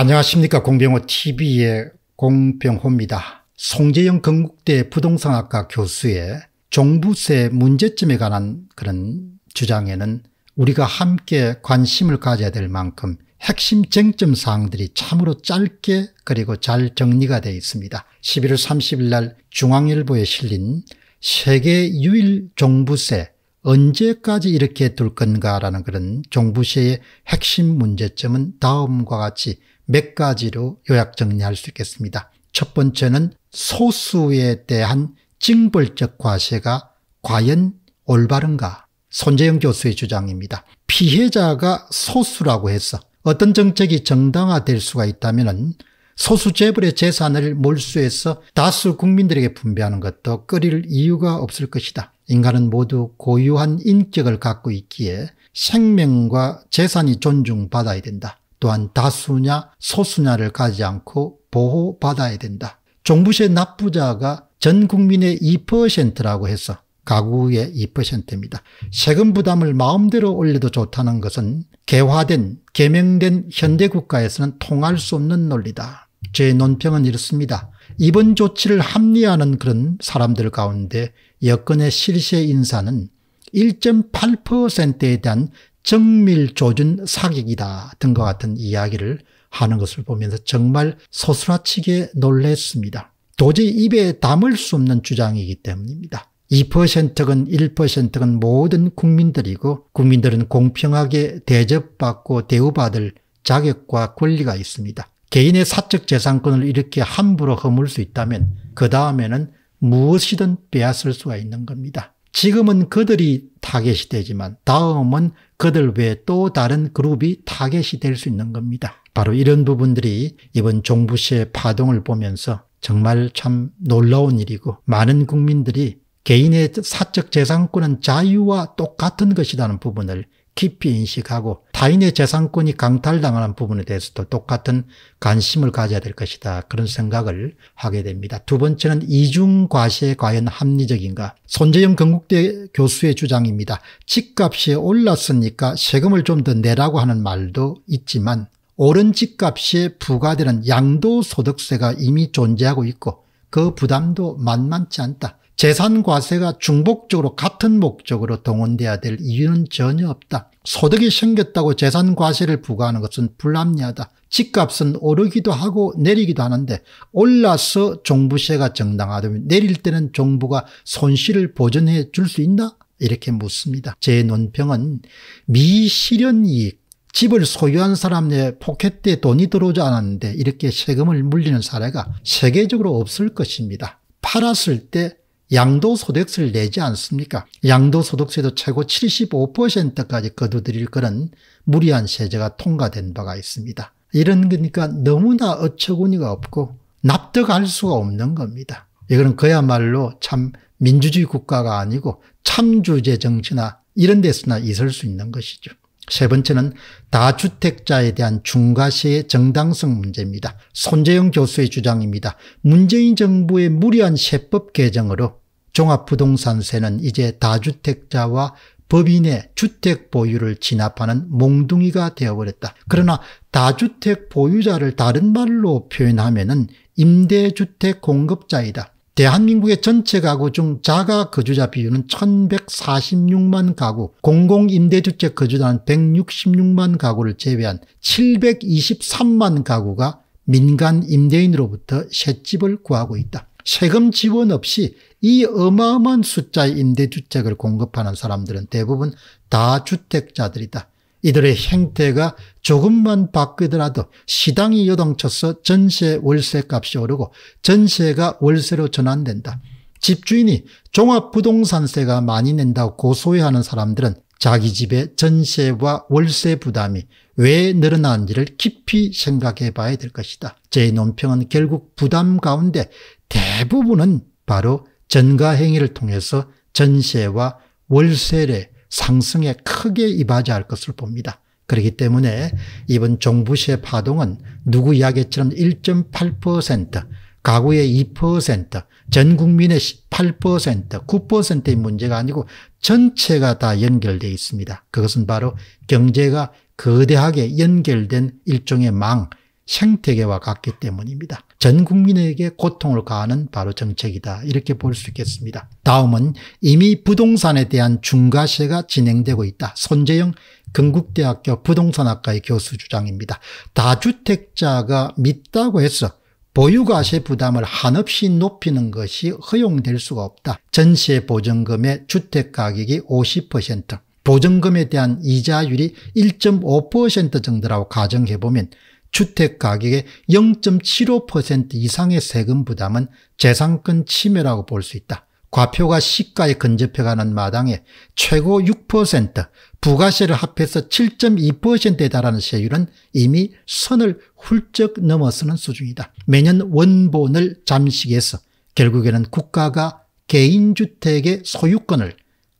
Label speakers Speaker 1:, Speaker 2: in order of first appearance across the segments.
Speaker 1: 안녕하십니까 공병호 tv의 공병호입니다. 송재영 건국대 부동산학과 교수의 종부세 문제점에 관한 그런 주장에는 우리가 함께 관심을 가져야 될 만큼 핵심 쟁점 사항들이 참으로 짧게 그리고 잘 정리가 되어 있습니다. 11월 30일 날 중앙일보에 실린 세계 유일 종부세 언제까지 이렇게 둘 건가라는 그런 종부세의 핵심 문제점은 다음과 같이 몇 가지로 요약 정리할 수 있겠습니다. 첫 번째는 소수에 대한 징벌적 과세가 과연 올바른가? 손재영 교수의 주장입니다. 피해자가 소수라고 해서 어떤 정책이 정당화될 수가 있다면 소수 재벌의 재산을 몰수해서 다수 국민들에게 분배하는 것도 끌일 이유가 없을 것이다. 인간은 모두 고유한 인격을 갖고 있기에 생명과 재산이 존중받아야 된다. 또한 다수냐 소수냐를 가지 않고 보호받아야 된다. 종부세 납부자가 전 국민의 2%라고 해서 가구의 2%입니다. 세금 부담을 마음대로 올려도 좋다는 것은 개화된 개명된 현대 국가에서는 통할 수 없는 논리다. 제 논평은 이렇습니다. 이번 조치를 합리화하는 그런 사람들 가운데 여건의 실세 인사는 1.8%에 대한 정밀조준 사격이다 등과 같은 이야기를 하는 것을 보면서 정말 소스라치게 놀랬습니다. 도저히 입에 담을 수 없는 주장이기 때문입니다. 2%건 1%건 모든 국민들이고 국민들은 공평하게 대접받고 대우받을 자격과 권리가 있습니다. 개인의 사적 재산권을 이렇게 함부로 허물 수 있다면 그 다음에는 무엇이든 빼앗을 수가 있는 겁니다. 지금은 그들이 타겟이 되지만 다음은 그들 외에 또 다른 그룹이 타겟이 될 수 있는 겁니다. 바로 이런 부분들이 이번 종부시의 파동을 보면서 정말 참 놀라운 일이고 많은 국민들이 개인의 사적 재산권은 자유와 똑같은 것이라는 부분을 깊이 인식하고 타인의 재산권이 강탈당하는 부분에 대해서도 똑같은 관심을 가져야 될 것이다. 그런 생각을 하게 됩니다. 두 번째는 이중과세 과연 합리적인가. 손재영 건국대 교수의 주장입니다. 집값이 올랐으니까 세금을 좀 더 내라고 하는 말도 있지만 오른 집값에 부과되는 양도소득세가 이미 존재하고 있고 그 부담도 만만치 않다. 재산 과세가 중복적으로 같은 목적으로 동원돼야 될 이유는 전혀 없다. 소득이 생겼다고 재산 과세를 부과하는 것은 불합리하다. 집값은 오르기도 하고 내리기도 하는데 올라서 종부세가 정당하다면 내릴 때는 정부가 손실을 보전해 줄 수 있나? 이렇게 묻습니다. 제 논평은 미실현 이익, 집을 소유한 사람의 포켓에 돈이 들어오지 않았는데 이렇게 세금을 물리는 사례가 세계적으로 없을 것입니다. 팔았을 때 양도소득세를 내지 않습니까? 양도소득세도 최고 75%까지 거두들일 그런 무리한 세제가 통과된 바가 있습니다. 이런 거니까 너무나 어처구니가 없고 납득할 수가 없는 겁니다. 이거는 그야말로 참 민주주의 국가가 아니고 참주제 정치나 이런 데서나 있을 수 있는 것이죠. 세 번째는 다주택자에 대한 중과세의 정당성 문제입니다. 손재영 교수의 주장입니다. 문재인 정부의 무리한 세법 개정으로 종합부동산세는 이제 다주택자와 법인의 주택 보유를 진압하는 몽둥이가 되어버렸다. 그러나 다주택 보유자를 다른 말로 표현하면 은 임대주택 공급자이다. 대한민국의 전체 가구 중 자가 거주자 비율은 1146만 가구, 공공임대주택 거주자는 166만 가구를 제외한 723만 가구가 민간 임대인으로부터 셋집을 구하고 있다. 세금 지원 없이 이 어마어마한 숫자의 임대주택을 공급하는 사람들은 대부분 다 주택자들이다. 이들의 행태가 조금만 바뀌더라도 시당이 요동쳐서 전세 월세 값이 오르고 전세가 월세로 전환된다. 집주인이 종합부동산세가 많이 낸다고 고소해하는 사람들은 자기 집의 전세와 월세 부담이 왜늘어나지를 깊이 생각해 봐야 될 것이다. 제 논평은 결국 부담 가운데 대부분은 바로 전가행위를 통해서 전세와 월세를 상승에 크게 이바지할 것을 봅니다. 그렇기 때문에 이번 정부시의 파동은 누구 이야기처럼 1.8% 가구의 2%, 전 국민의 8%, 9%의 문제가 아니고 전체가 다 연결되어 있습니다. 그것은 바로 경제가 거대하게 연결된 일종의 망, 생태계와 같기 때문입니다. 전 국민에게 고통을 가하는 바로 정책이다. 이렇게 볼 수 있겠습니다. 다음은 이미 부동산에 대한 중과세가 진행되고 있다. 손재영 건국대학교 부동산학과의 교수 주장입니다. 다주택자가 믿다고 해서 보유과세 부담을 한없이 높이는 것이 허용될 수가 없다. 전세 보증금의 주택가격이 50%, 보증금에 대한 이자율이 1.5% 정도라고 가정해보면 주택가격의 0.75% 이상의 세금 부담은 재산권 침해라고 볼 수 있다. 과표가 시가에 근접해가는 마당에 최고 6%, 부가세를 합해서 7.2%에 달하는 세율은 이미 선을 훌쩍 넘어서는 수준이다. 매년 원본을 잠식해서 결국에는 국가가 개인주택의 소유권을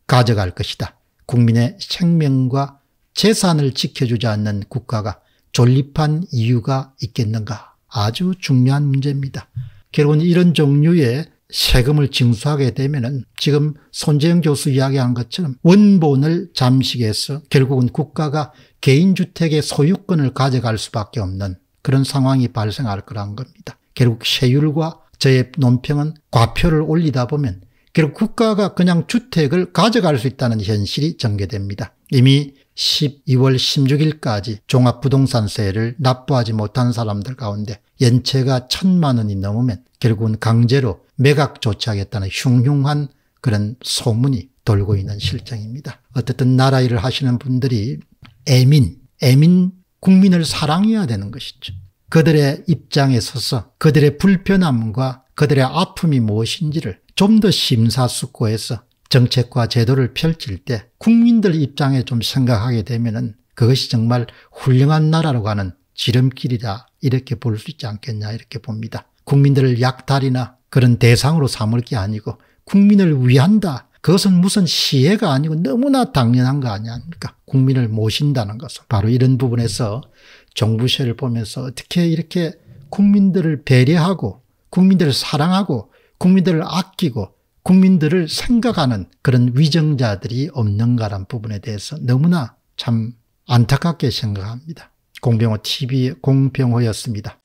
Speaker 1: 가져갈 것이다. 국민의 생명과 재산을 지켜주지 않는 국가가 존립한 이유가 있겠는가? 아주 중요한 문제입니다. 결국은 이런 종류의 세금을 징수하게 되면은 지금 손재영 교수 이야기한 것처럼 원본을 잠식해서 결국은 국가가 개인주택의 소유권을 가져갈 수밖에 없는 그런 상황이 발생할 거란 겁니다. 결국 세율과 저의 논평은 과표를 올리다 보면 결국 국가가 그냥 주택을 가져갈 수 있다는 현실이 전개됩니다. 이미 12월 16일까지 종합부동산세를 납부하지 못한 사람들 가운데 연체가 천만 원이 넘으면 결국은 강제로 매각 조치하겠다는 흉흉한 그런 소문이 돌고 있는 네. 실정입니다. 어쨌든 나라 일을 하시는 분들이 애민, 애민 국민을 사랑해야 되는 것이죠. 그들의 입장에 서서 그들의 불편함과 그들의 아픔이 무엇인지를 좀더 심사숙고해서 정책과 제도를 펼칠 때 국민들 입장에 좀 생각하게 되면 은 그것이 정말 훌륭한 나라로 가는 지름길이다 이렇게 볼 수 있지 않겠냐 이렇게 봅니다. 국민들을 약탈이나 그런 대상으로 삼을 게 아니고 국민을 위한다. 그것은 무슨 시혜가 아니고 너무나 당연한 거아니니까 그러니까 국민을 모신다는 것은 바로 이런 부분에서 정부세를 보면서 어떻게 이렇게 국민들을 배려하고 국민들을 사랑하고 국민들을 아끼고 국민들을 생각하는 그런 위정자들이 없는가란 부분에 대해서 너무나 참 안타깝게 생각합니다. 공병호 TV 공병호였습니다.